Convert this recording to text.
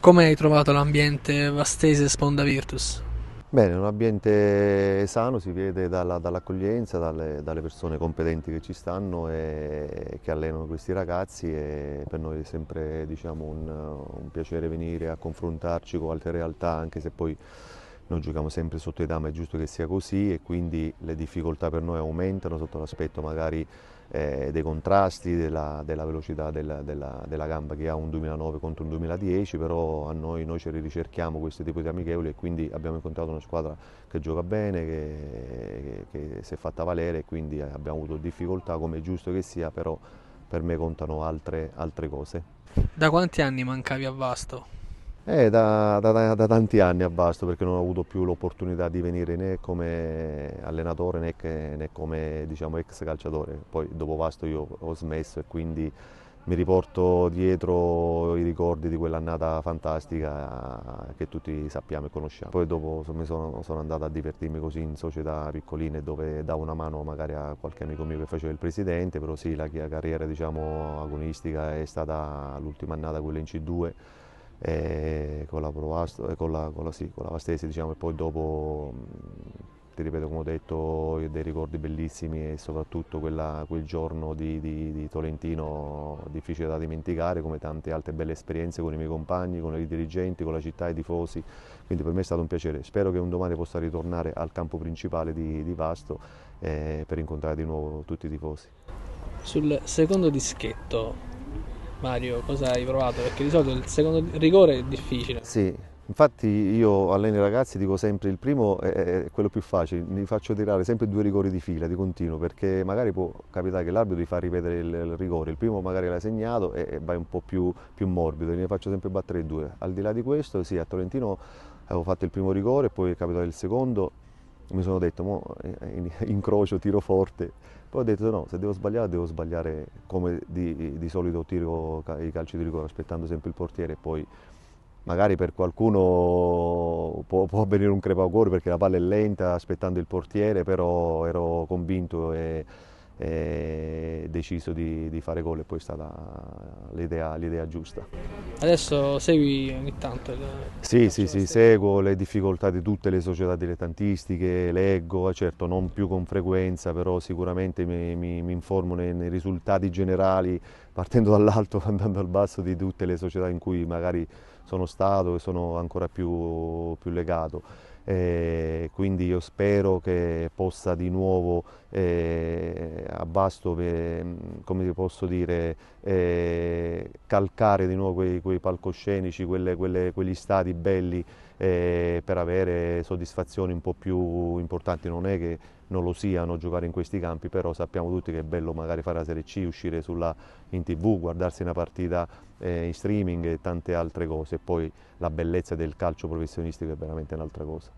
Come hai trovato l'ambiente Vastese Sponda Virtus? Bene, un ambiente sano si vede dall'accoglienza, dalle, dalle, persone competenti che ci stanno e che allenano questi ragazzi e per noi è sempre diciamo, un, un piacere venire a confrontarci con altre realtà anche se poi noi giochiamo sempre sotto i dama, è giusto che sia così e quindi le difficoltà per noi aumentano sotto l'aspetto magari eh, dei contrasti, della, della velocità della, della, della, gamba che ha un 2009 contro un 2010, però a noi, noi ce li ricerchiamo questo tipo di amichevoli e quindi abbiamo incontrato una squadra che gioca bene, che, che, che si è fatta valere e quindi abbiamo avuto difficoltà come è giusto che sia, però per me contano altre, altre cose. Da quanti anni mancavi a Vasto? Eh, da, da, da, tanti anni a Basto perché non ho avuto più l'opportunità di venire né come allenatore né, che, né come diciamo, ex calciatore. Poi dopo Basto io ho smesso e quindi mi riporto dietro i ricordi di quell'annata fantastica che tutti sappiamo e conosciamo. Poi dopo sono, sono andato a divertirmi così in società piccoline dove davo una mano magari a qualche amico mio che faceva il presidente, però sì la carriera diciamo, agonistica è stata l'ultima annata quella in C2 e eh, con la Provasto e eh, con la, con, la, sì, con la Vastese diciamo e poi dopo ti ripeto come ho detto dei ricordi bellissimi e soprattutto quella, quel giorno di, di, di, Tolentino difficile da dimenticare come tante altre belle esperienze con i miei compagni, con i dirigenti, con la città, e i tifosi, quindi per me è stato un piacere. Spero che un domani possa ritornare al campo principale di, di Vasto eh, per incontrare di nuovo tutti i tifosi. Sul secondo dischetto Mario, cosa hai provato? Perché di solito il secondo rigore è difficile. Sì, infatti io alleno i ragazzi dico sempre il primo è quello più facile, mi faccio tirare sempre due rigori di fila, di continuo, perché magari può capitare che l'arbitro ti fa ripetere il, il rigore, il primo magari l'hai segnato e, e vai un po' più, più morbido, ne faccio sempre battere due. Al di là di questo, sì, a Torrentino avevo fatto il primo rigore, poi è capitato il secondo mi sono detto, mo, eh, eh, incrocio, tiro forte. Poi ho detto no, se devo sbagliare devo sbagliare come di, di solito tiro i calci di rigore, aspettando sempre il portiere poi magari per qualcuno può, può venire un crepaucuore perché la palla è lenta aspettando il portiere, però ero convinto e, e deciso di, di fare gol e poi è stata l'idea giusta. Adesso segui ogni tanto? Il... Sì, sì, sì, seguo le difficoltà di tutte le società dilettantistiche, leggo, eh, certo non più con frequenza, però sicuramente mi, mi, mi informo nei, nei, risultati generali, partendo dall'alto, andando al basso, di tutte le società in cui magari sono stato e sono ancora più, più legato eh, quindi io spero che possa di nuovo eh, a Basto, eh, come posso dire, eh, calcare di nuovo quei, quei palcoscenici, quelle, quelle, quegli stati belli eh, per avere soddisfazioni un po' più importanti. Non è che non lo siano giocare in questi campi, però sappiamo tutti che è bello magari fare la Serie C, uscire sulla, in tv, guardarsi una partita eh, in streaming e tante altre cose. Poi la bellezza del calcio professionistico è veramente un'altra cosa.